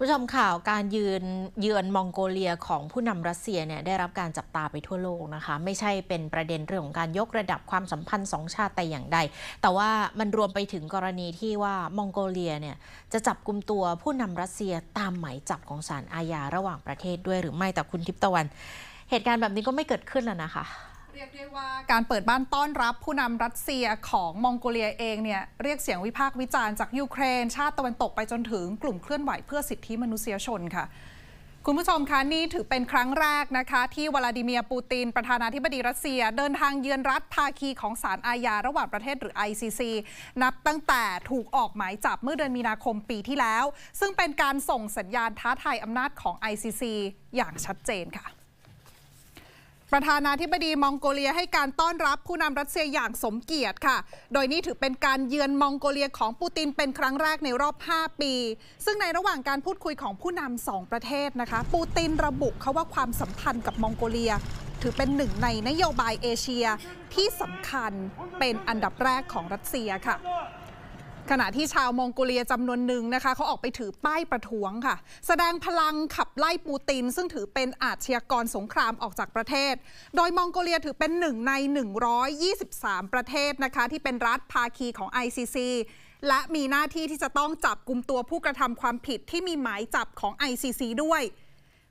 ผู้ชมข่าวการยืนเยือน มองโกเลียของผู้นำรัสเซียเนี่ยได้รับการจับตาไปทั่วโลกนะคะ ไม่ใช่เป็นประเด็นเรื่องของการยกระดับความสัมพันธ์สองชาติแต่อย่างใด แต่ว่ามันรวมไปถึงกรณีที่ว่า มองโกเลียเนี่ยจะจับกลุ่มตัวผู้นำรัสเซียตามหมายจับของศาลอาญาระหว่างประเทศด้วย หรือไม่แต่คุณทิพตะวัน เหตุการณ์แบบนี้ก็ไม่เกิดขึ้นแล้วนะคะเรียกได้ว่าการเปิดบ้านต้อนรับผู้นำรัสเซียของมองโกเลียเองเนี่ยเรียกเสียงวิพากษ์วิจารณ์จากยูเครน ชาติตะวันตกไปจนถึงกลุ่มเคลื่อนไหวเพื่อสิทธิมนุษยชนค่ะคุณผู้ชมคะนี่ถือเป็นครั้งแรกนะคะ ที่วลาดิเมียร์ปูตินประธานาธิบดีรัสเซีย เดินทางเยือนรัฐภาคีของศาลอาญาระหว่างประเทศหรือ ICC นับตั้งแต่ถูกออกหมายจับเมื่อเดือนมีนาคมปีที่แล้ว ซึ่งเป็นการส่งสัญญาณท้าทายอำนาจของ ICC อย่างชัดเจนค่ะประธานาธิบดีมองโกเลียให้การต้อนรับผู้นำรัสเซียอย่างสมเกียรติค่ะ โดยนี่ถือเป็นการเยือนมองโกเลียของปูตินเป็นครั้งแรกในรอบ 5 ปี ซึ่งในระหว่างการพูดคุยของผู้นำสองประเทศนะคะ ปูตินระบุเขาว่าความสัมพันธ์กับมองโกเลีย ถือเป็นหนึ่งในนโยบายเอเชีย ที่สำคัญเป็นอันดับแรกของรัสเซียค่ะขณะที่ชาวมองโกเลียจำนวนหนึ่งนะคะ เขาออกไปถือป้ายประท้วงค่ะ แสดงพลังขับไล่ปูติน ซึ่งถือเป็นอาชญากรสงครามออกจากประเทศ โดยมองโกเลียถือเป็นหนึ่งใน 123 ประเทศนะคะ ที่เป็นรัฐภาคีของ ICC และมีหน้าที่ที่จะต้องจับกลุ่มตัวผู้กระทำความผิดที่มีหมายจับของ ICC ด้วย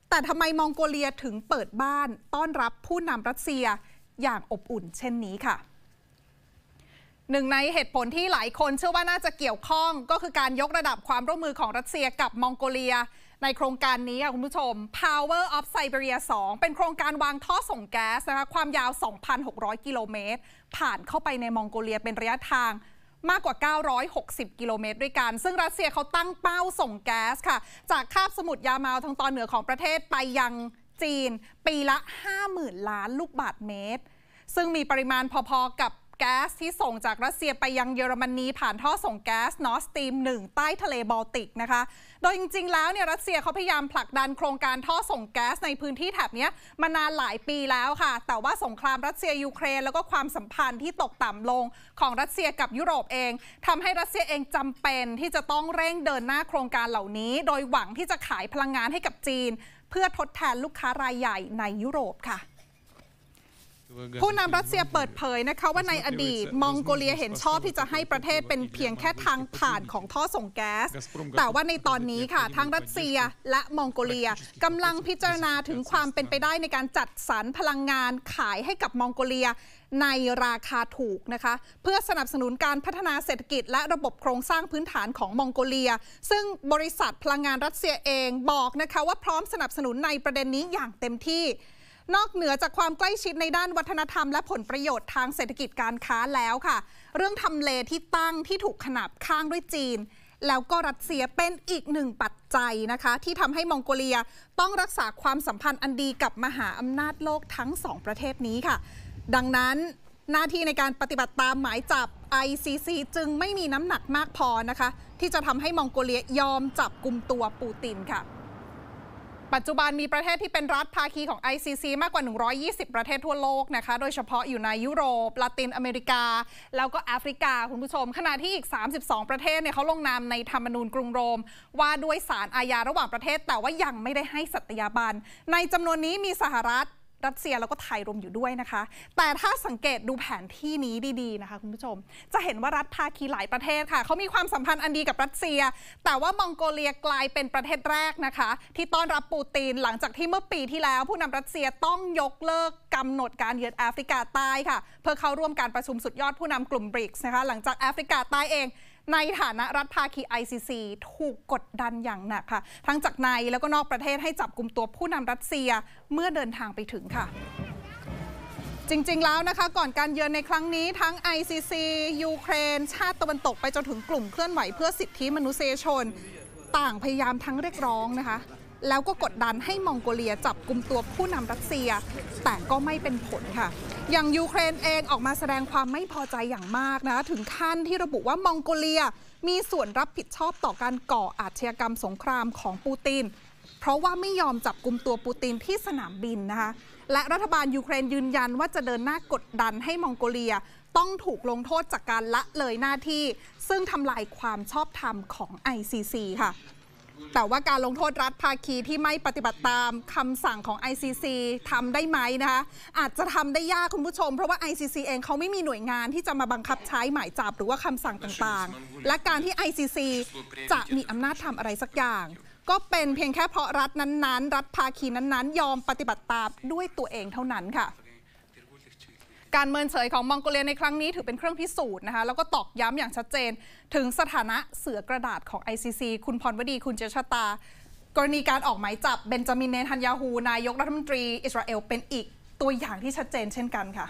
แต่ทำไมมองโกเลียถึงเปิดบ้านต้อนรับผู้นำรัสเซียอย่างอบอุ่น เช่นนี้ค่ะหนึ่งในเหตุผลที่หลายคนเชื่อว่าน่าจะเกี่ยวข้องก็คือการยกระดับความร่วมมือของรัสเซียกับมองโกเลีย ในโครงการนี้ค่ะคุณผู้ชม Power of Siberia 2 เป็นโครงการวางท่อส่งแก๊สนะคะความยาว 2,600 กิโลเมตร ผ่านเข้าไปในมองโกเลียเป็นระยะทางมากกว่า 960 กิโลเมตรด้วยกัน ซึ่งรัสเซียเขาตั้งเป้าส่งแก๊สค่ะจากคาบสมุทรยามาลทางตอนเหนือของประเทศไปยังจีน ปีละ50,000ล้านลูกบาทเมตรซึ่งมีปริมาณพอ ๆกับแก๊สที่ส่งจากรัสเซียไปยังเยอรมนีผ่านท่อส่งแก๊สนอสตีม1ใต้ทะเลบอลติกนะคะ โดยจริงๆแล้วเนี่ยรัสเซียเขาพยายามผลักดันโครงการท่อส่งแก๊สในพื้นที่แถบนี้มานานหลายปีแล้วค่ะ แต่ว่าสงครามรัสเซียยูเครนแล้วก็ความสัมพันธ์ที่ตกต่ำลงของรัสเซียกับยุโรปเอง ทำให้รัสเซียเองจำเป็นที่จะต้องเร่งเดินหน้าโครงการเหล่านี้ โดยหวังที่จะขายพลังงานให้กับจีน เพื่อทดแทนลูกค้ารายใหญ่ในยุโรปค่ะผู้นำรัสเซียเปิดเผยนะคะว่าในอดีต มองโกเลียเห็นชอบที่จะให้ประเทศเป็นเพียงแค่ทางผ่านของท่อส่งแก๊ส แต่ว่าในตอนนี้ค่ะทั้งรัสเซียและมองโกเลียกำลังพิจารณาถึงความเป็นไปได้ในการจัดสรรพลังงานขายให้กับมองโกเลีย ในราคาถูกนะคะ เพื่อสนับสนุนการพัฒนาเศรษฐกิจ และระบบโครงสร้างพื้นฐานของมองโกเลีย ซึ่งบริษัทพลังงานรัสเซียเองบอกนะคะว่าพร้อมสนับสนุนในประเด็นนี้อย่างเต็มที่นอกเหนือจากความใกล้ชิดในด้านวัฒนธรรมและผลประโยชน์ทางเศรษฐกิจการค้าแล้วค่ะ เรื่องทำเลที่ตั้งที่ถูกขนาบข้างด้วยจีน แล้วก็รัสเซียเป็นอีกหนึ่งปัจจัยนะคะ ที่ทำให้มองโกเลีย ต้องรักษาความสัมพันธ์อันดีกับมหาอำนาจโลกทั้งสองประเทศนี้ค่ะ ดังนั้น หน้าที่ในการปฏิบัติตามหมายจับ ICC จึงไม่มีน้ำหนักมากพอนะคะ ที่จะทำให้มองโกเลียยอมจับกลุ่มตัวปูตินค่ะปัจจุบันมีประเทศที่เป็นรัฐภาคีของ ICC มากกว่า 120 ประเทศทั่วโลกนะคะ โดยเฉพาะอยู่ในยุโรปลาตินอเมริกา แล้วก็แอฟริกาคุณผู้ชมขณะที่อีก 32 ประเทศเนี่ยเขาลงนามในธรรมนูญกรุงโรม ว่าด้วยศาลอาญาระหว่างประเทศแต่ว่ายังไม่ได้ให้สัตยาบัน ในจำนวนนี้มีสหรัฐรัสเซีย แล้วก็ไทยรวมอยู่ด้วยนะคะ แต่ถ้าสังเกตดูแผนที่นี้ดี ๆนะคะ คุณผู้ชม จะเห็นว่ารัฐภาคีหลายประเทศค่ะ เขามีความสัมพันธ์อันดีกับรัสเซีย แต่ว่ามองโกเลียกลายเป็นประเทศแรกนะคะ ที่ต้อนรับปูติน หลังจากที่เมื่อปีที่แล้ว ผู้นำรัสเซียต้องยกเลิกกำหนดการเยือนแอฟริกาใต้ค่ะ เพื่อเข้าร่วมการประชุมสุดยอดผู้นำกลุ่มบริกส์นะคะหลังจากแอฟริกาใต้เองในฐานะรัฐภาคี ICC ถูกกดดันอย่างหนักค่ะทั้งจากในแล้วก็นอกประเทศให้จับกลุ่มตัวผู้นำรัสเซียเมื่อเดินทางไปถึงค่ะ จริงๆ แล้วนะคะ ก่อนการเยือนในครั้งนี้ ทั้ง ICC ยูเครน ชาติตะวันตกไปจนถึงกลุ่มเคลื่อนไหว เพื่อสิทธิมนุษยชน ต่างพยายามทั้งเรียกร้องนะคะแล้วก็กดดันให้มองโกเลียจับกลุ่มตัวผู้นำรัสเซีย แต่ก็ไม่เป็นผลค่ะ อย่างยูเครนเองออกมาแสดงความไม่พอใจอย่างมากนะถึงขั้นที่ระบุว่ามองโกเลีย มีส่วนรับผิดชอบต่อการก่ออาชญากรรมสงครามของปูติน เพราะว่าไม่ยอมจับกลุ่มตัวปูตินที่สนามบินนะคะและรัฐบาลยูเครนยืนยันว่าจะเดินหน้ากดดันให้มองโกเลียต้องถูกลงโทษจากการละเลยหน้าที่ ซึ่งทำลายความชอบธรรมของ ICC ค่ะแต่ว่าการลงโทษรัฐภาคีที่ไม่ปฏิบัติตามคำสั่งของ ICC ทำได้ไหมนะคะอาจจะทำได้ยากคุณผู้ชมเพราะว่า ICC เองเขาไม่มีหน่วยงานที่จะมาบังคับใช้หมายจับหรือว่าคำสั่งต่างๆ และการที่ ICC จะมีอำนาจทำอะไรสักอย่าง ก็เป็นเพียงแค่เพราะรัฐนั้นๆ รัฐภาคีนั้นๆยอมปฏิบัติตามด้วยตัวเองเท่านั้นค่ะการเมินเฉยของมองโกเลียในครั้งนี้ถือเป็นเครื่องพิสูจน์นะคะ แล้วก็ตอกย้ำอย่างชัดเจน ถึงสถานะเสือกระดาษของ ICC คุณพรวดีคุณเจชตา กรณีการออกหมายจับเบนจามินเนทันยาฮูนายกรัฐมนตรี อิสราเอลเป็นอีกตัวอย่างที่ชัดเจนเช่นกันค่ะ